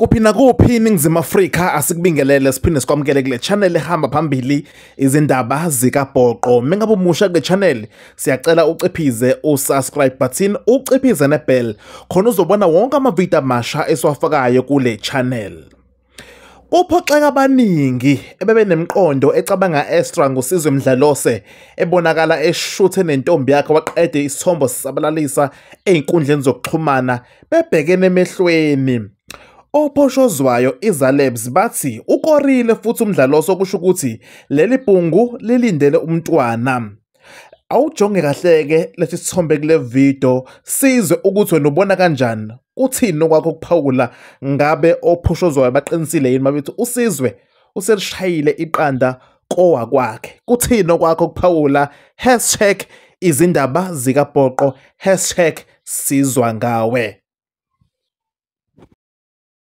kuphi nakuphi iningizimu afrika asikubingelele siphinde sikwamukele kule channel ehamba phambili izindaba zikabhoqo mengabe umusha kule channel siyacela uciphize usubscribe button uciphize nebell khona uzobona wonke amavidiyo amasha esiwafakayo kule channel Kuphoxeka abaningi ebebenemiqondo ecabanga extra ngusizwe Mdlalose ebonakala eshuthe nentombi yakhe waqede isithombo sabalalisa einkundleni zokuxhumana bebhekene emehlweni Ophoshozwayo iZalebs bathi ukorile futhi umdlaloso okusho ukuthi leli bhungu lilindele umntwana. Awujonge kahle-ke lesi sithombe kule video sizwe ukuthi wena ubona kanjani kuthini okwakho kuphawula ngabe ophoshozwayo baqinisile yini mabethi usizwe uselishayile iqanda kowakwakhe kuthini okwakho kuphawula hashtag izindaba zikabhoqo hashtag sizwa ngawe